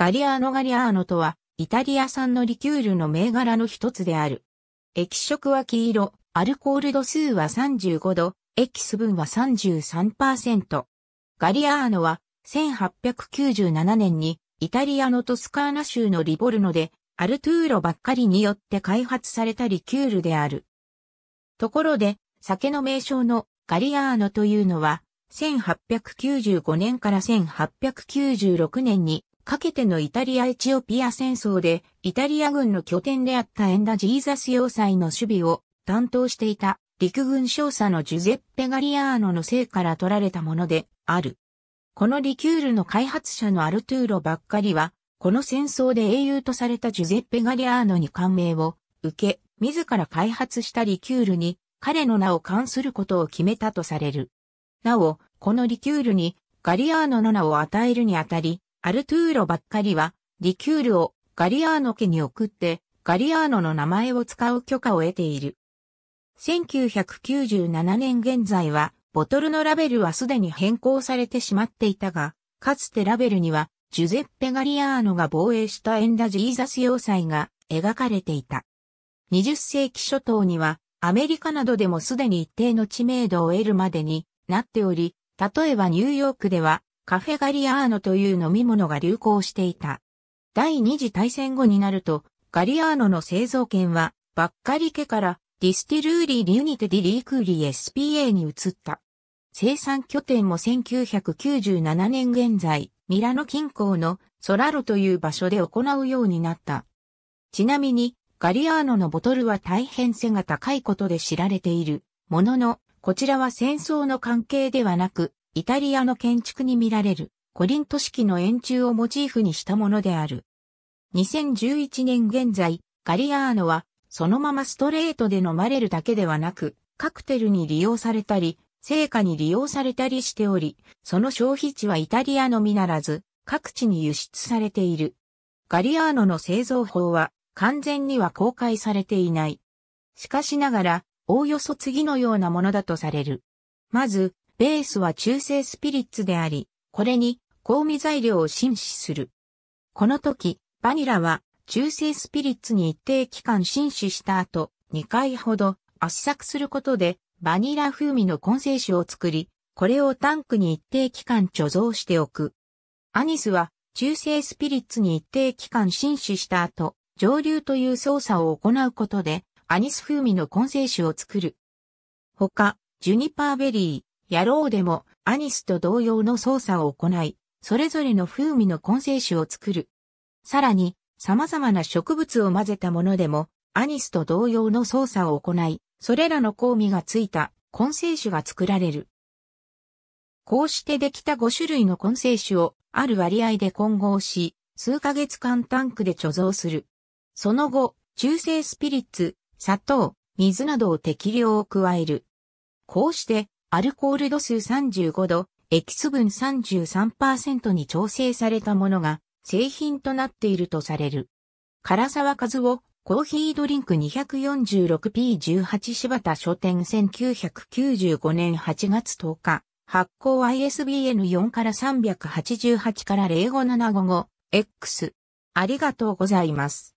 ガリアーノガリアーノとは、イタリア産のリキュールの銘柄の一つである。液色は黄色、アルコール度数は35度、エキス分は33%。ガリアーノは、1897年に、イタリアのトスカーナ州のリボルノで、アルトゥーロばっかりによって開発されたリキュールである。ところで、酒の名称のガリアーノというのは、1895年から1896年にかけてのイタリア・エチオピア戦争で、イタリア軍の拠点であったエンダ・ジーザス要塞の守備を担当していた陸軍少佐のジュゼッペ・ガリアーノのいから取られたものである。このリキュールの開発者のアルトゥーロばっかりは、この戦争で英雄とされたジュゼッペ・ガリアーノに感銘を受け、自ら開発したリキュールに彼の名を冠することを決めたとされる。なお、このリキュールにガリアーノの名を与えるにあたり、アルトゥーロばっかりは、リキュールをガリアーノ家に送って、ガリアーノの名前を使う許可を得ている。1997年現在は、ボトルのラベルはすでに変更されてしまっていたが、かつてラベルには、ジュゼッペ・ガリアーノが防衛したエンダ・ジーザス要塞が描かれていた。20世紀初頭には、アメリカなどでもすでに一定の知名度を得るまでになっており、例えばニューヨークでは、カフェガリアーノという飲み物が流行していた。第二次大戦後になると、ガリアーノの製造権は、バッカリ家からディスティルーリー・リュニテディ・リークーリー SPA に移った。生産拠点も1997年現在、ミラノ近郊のソラロという場所で行うようになった。ちなみに、ガリアーノのボトルは大変背が高いことで知られている。ものの、こちらは戦争の関係ではなく、イタリアの建築に見られるコリント式の円柱をモチーフにしたものである。2011年現在、ガリアーノはそのままストレートで飲まれるだけではなく、カクテルに利用されたり、成果に利用されたりしており、その消費地はイタリアのみならず、各地に輸出されている。ガリアーノの製造法は完全には公開されていない。しかしながら、おおよそ次のようなものだとされる。まず、ベースは中性スピリッツであり、これに香味材料を浸死する。この時、バニラは中性スピリッツに一定期間浸死した後、2回ほど圧搾することでバニラ風味の混成種を作り、これをタンクに一定期間貯蔵しておく。アニスは中性スピリッツに一定期間浸死した後、蒸留という操作を行うことで、アニス風味の混成種を作る。他、ジュニパーベリー。野郎でもアニスと同様の操作を行い、それぞれの風味の混成種を作る。さらに、様々な植物を混ぜたものでも、アニスと同様の操作を行い、それらの香味がついた混成種が作られる。こうしてできた5種類の混成種をある割合で混合し、数ヶ月間タンクで貯蔵する。その後、中性スピリッツ、砂糖、水などを適量を加える。こうしてアルコール度数35度、エキス分33%に調整されたものが製品となっているとされる。唐沢和夫、コーヒードリンク 246P18 柴田書店1995年8月10日、発行 ISBN4 から388から0575、X。ありがとうございます。